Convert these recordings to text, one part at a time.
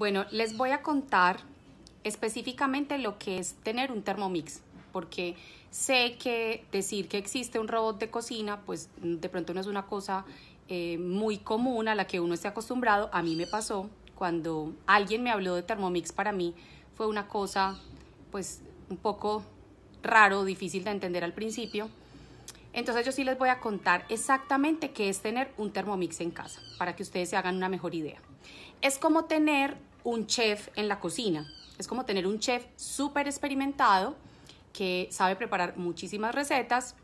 Bueno, les voy a contar específicamente lo que es tener un Thermomix, porque sé que decir que existe un robot de cocina, pues de pronto no es una cosa eh, muy común a la que uno esté acostumbrado. A mí me pasó cuando alguien me habló de Thermomix, para mí fue una cosa pues un poco raro, difícil de entender al principio. Entonces yo sí les voy a contar exactamente qué es tener un Thermomix en casa, para que ustedes se hagan una mejor idea. Es como tener un chef en la cocina. Es como tener un chef súper experimentado que sabe preparar muchísimas recetas.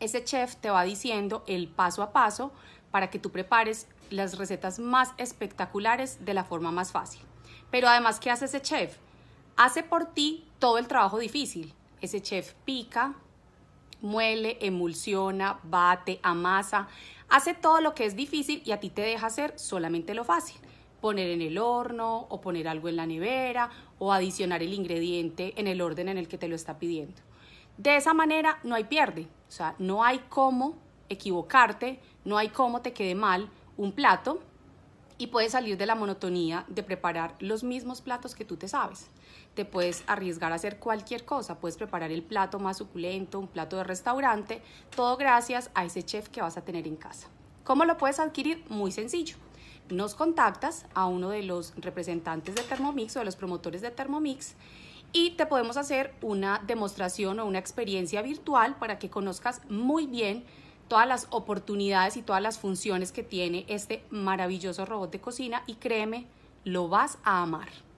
Ese chef te va diciendo el paso a paso para que tú prepares las recetas más espectaculares de la forma más fácil. Pero además, ¿qué hace ese chef? Hace por ti todo el trabajo difícil. Ese chef pica, muele, emulsiona, bate, amasa, hace todo lo que es difícil y a ti te deja hacer solamente lo fácil poner en el horno o poner algo en la nevera o adicionar el ingrediente en el orden en el que te lo está pidiendo. De esa manera no hay pierde, o sea, no hay cómo equivocarte, no hay cómo te quede mal un plato y puedes salir de la monotonía de preparar los mismos platos que tú te sabes. Te puedes arriesgar a hacer cualquier cosa, puedes preparar el plato más suculento, un plato de restaurante, todo gracias a ese chef que vas a tener en casa. ¿Cómo lo puedes adquirir? Muy sencillo nos contactas a uno de los representantes de Thermomix o de los promotores de Thermomix y te podemos hacer una demostración o una experiencia virtual para que conozcas muy bien todas las oportunidades y todas las funciones que tiene este maravilloso robot de cocina y créeme, lo vas a amar.